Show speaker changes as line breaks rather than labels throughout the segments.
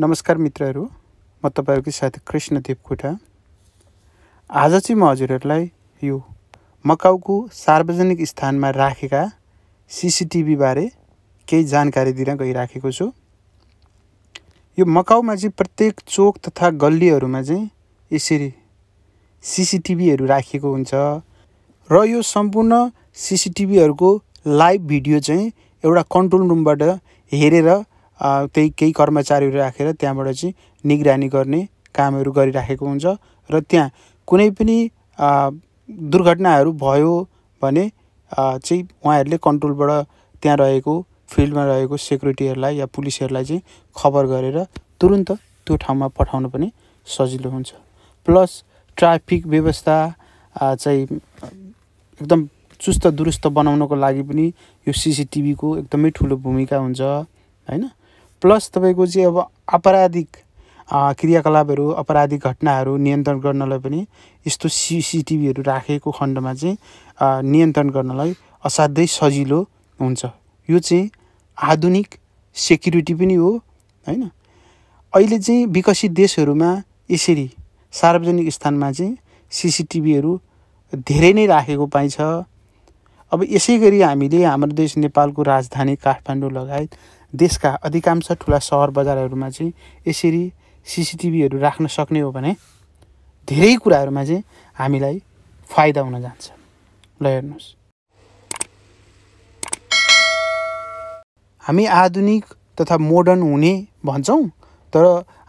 नमस्कार मित्रहरू म तपाईँहरूको साथ कृष्ण देवकोटा आज चाहिँ म हजुरहरूलाई यो मकाउको सार्वजनिक स्थानमा राखेका सिसिटिभीबारे केही जानकारी दिन गइराखेको छु यो मकाउमा चाहिँ प्रत्येक चोक तथा गल्लीहरूमा चाहिँ यसरी सिसिटिभीहरू राखिएको हुन्छ र यो सम्पूर्ण सिसिटिभीहरूको लाइभ भिडियो चाहिँ एउटा कन्ट्रोल रुमबाट हेरेर त्यही केही कर्मचारीहरू राखेर त्यहाँबाट चाहिँ निगरानी गर्ने कामहरू गरिराखेको हुन्छ र त्यहाँ कुनै पनि दुर्घटनाहरू भयो भने चाहिँ उहाँहरूले कन्ट्रोलबाट त्यहाँ रहेको फिल्डमा रहेको सेक्युरिटीहरूलाई या पुलिसहरूलाई चाहिँ खबर गरेर तुरुन्त त्यो ठाउँमा पठाउनु पनि सजिलो हुन्छ प्लस ट्राफिक व्यवस्था चाहिँ एकदम चुस्त दुरुस्त बनाउनको लागि पनि यो सिसिटिभीको एकदमै ठुलो भूमिका हुन्छ होइन प्लस तपाईँको चाहिँ अब आपराधिक क्रियाकलापहरू अपराधिक घटनाहरू नियन्त्रण गर्नलाई पनि यस्तो सिसिटिभीहरू राखेको खण्डमा चाहिँ नियन्त्रण गर्नलाई असाध्यै सजिलो हुन्छ यो चाहिँ आधुनिक सेक्युरिटी पनि हो होइन अहिले चाहिँ विकसित देशहरूमा यसरी सार्वजनिक स्थानमा चाहिँ सिसिटिभीहरू धेरै नै राखेको पाइन्छ अब यसै गरी हामीले हाम्रो देश नेपालको राजधानी काठमाडौँ लगायत देशका अधिकांश ठुला सहर बजारहरूमा चाहिँ यसरी सिसिटिभीहरू राख्न सक्ने हो भने धेरै कुराहरूमा चाहिँ हामीलाई फाइदा हुन जान्छ ल हेर्नुहोस् हामी आधुनिक तथा मोडर्न हुने भन्छौँ तर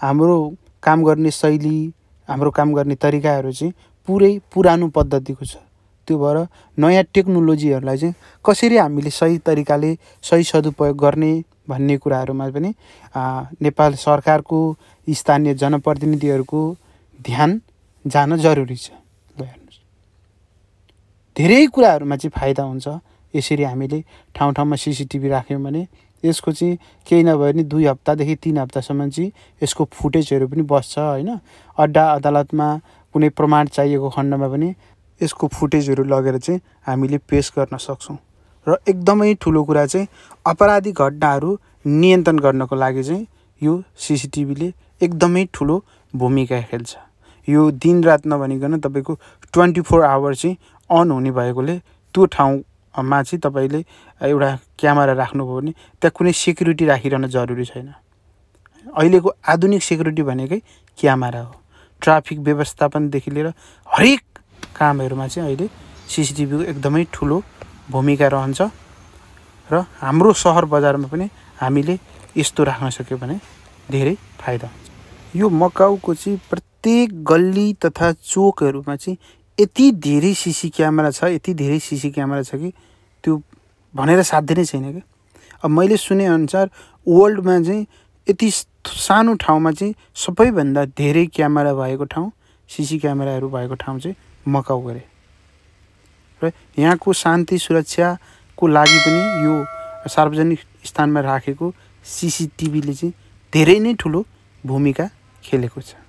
हाम्रो काम गर्ने शैली हाम्रो काम गर्ने तरिकाहरू चाहिँ पुरै पुरानो पद्धतिको छ त्यो भएर नयाँ टेक्नोलोजीहरूलाई चाहिँ कसरी हामीले सही तरिकाले सही सदुपयोग गर्ने भन्ने कुराहरूमा पनि नेपाल सरकारको स्थानीय जनप्रतिनिधिहरूको ध्यान जान जरुरी छ ल हेर्नुहोस् धेरै कुराहरूमा चाहिँ फाइदा हुन्छ यसरी हामीले ठाउँ ठाउँमा सिसिटिभी राख्यौँ भने यसको चाहिँ केही नभए पनि दुई हप्तादेखि तिन हप्तासम्म चाहिँ यसको फुटेजहरू पनि बस्छ होइन अड्डा अदालतमा कुनै प्रमाण चाहिएको खण्डमा पनि यसको फुटेजहरू लगेर चाहिँ हामीले पेस गर्न सक्छौँ र एकदमै ठुलो कुरा चाहिँ अपराधी घटनाहरू नियन्त्रण गर्नको लागि चाहिँ यो सिसिटिभीले एकदमै ठुलो भूमिका खेल्छ यो दिनरात नभनिकन तपाईँको ट्वेन्टी फोर आवर चाहिँ अन हुने भएकोले त्यो ठाउँमा चाहिँ तपाईँले एउटा क्यामेरा राख्नुभयो भने त्यहाँ कुनै सेक्युरिटी राखिरहन जरुरी छैन अहिलेको आधुनिक सेक्युरिटी भनेकै क्यामेरा हो ट्राफिक व्यवस्थापनदेखि लिएर हरेक कामहरूमा चाहिँ अहिले सिसिटिभीको एकदमै ठुलो भूमिका रहन्छ र हाम्रो सहर बजारमा पनि हामीले यस्तो राख्न सक्यो भने धेरै फाइदा हुन्छ यो मकाउको चाहिँ प्रत्येक गल्ली तथा चोकहरूमा चाहिँ यति धेरै सिसी क्यामेरा छ यति धेरै सिसी क्यामेरा छ कि त्यो भनेर साध्य नै छैन क्या अब मैले सुनेअनुसार वर्ल्डमा चाहिँ यति सानो ठाउँमा चाहिँ सबैभन्दा धेरै क्यामेरा भएको ठाउँ सिसी क्यामेराहरू भएको ठाउँ चाहिँ मकाउ गरेँ र यहाँको शान्ति सुरक्षाको लागि पनि यो सार्वजनिक स्थानमा राखेको सिसिटिभीले चाहिँ धेरै नै ठुलो भूमिका खेलेको छ